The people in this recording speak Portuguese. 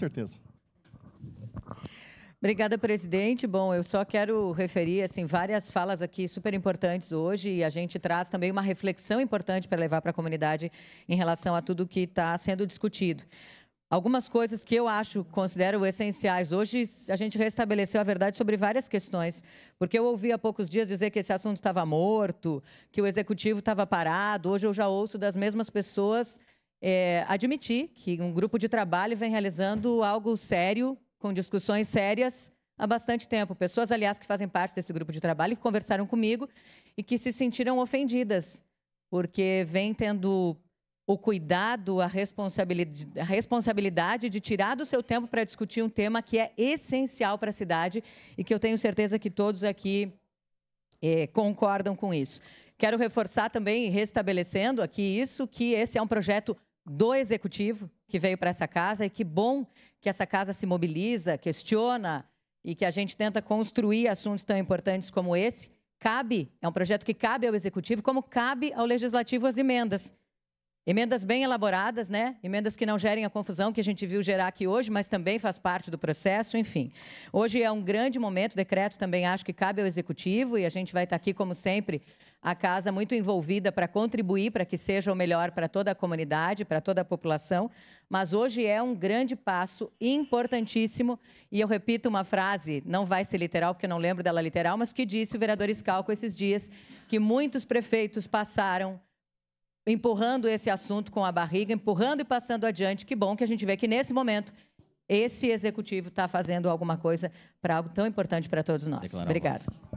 certeza. Obrigada, presidente. Bom, eu só quero referir assim várias falas aqui super importantes hoje e a gente traz também uma reflexão importante para levar para a comunidade em relação a tudo que está sendo discutido. Algumas coisas que eu acho, considero essenciais. Hoje a gente restabeleceu a verdade sobre várias questões, porque eu ouvi há poucos dias dizer que esse assunto estava morto, que o executivo estava parado. Hoje eu já ouço das mesmas pessoas é, admitir que um grupo de trabalho vem realizando algo sério, com discussões sérias, há bastante tempo. Pessoas, aliás, que fazem parte desse grupo de trabalho, que conversaram comigo e que se sentiram ofendidas, porque vem tendo o cuidado, a responsabilidade, a responsabilidade de tirar do seu tempo para discutir um tema que é essencial para a cidade e que eu tenho certeza que todos aqui é, concordam com isso. Quero reforçar também, restabelecendo aqui isso, que esse é um projeto do executivo que veio para essa casa e que bom que essa casa se mobiliza, questiona e que a gente tenta construir assuntos tão importantes como esse. Cabe, é um projeto que cabe ao executivo, como cabe ao legislativo as emendas. Emendas bem elaboradas, né? Emendas que não gerem a confusão que a gente viu gerar aqui hoje, mas também faz parte do processo, enfim. Hoje é um grande momento, o decreto também acho que cabe ao Executivo e a gente vai estar aqui, como sempre, a casa muito envolvida para contribuir para que seja o melhor para toda a comunidade, para toda a população. Mas hoje é um grande passo importantíssimo. E eu repito uma frase, não vai ser literal, porque eu não lembro dela literal, mas que disse o vereador Escalco esses dias, que muitos prefeitos passaram empurrando esse assunto com a barriga, empurrando e passando adiante. Que bom que a gente vê que nesse momento esse executivo está fazendo alguma coisa para algo tão importante para todos nós. Obrigado.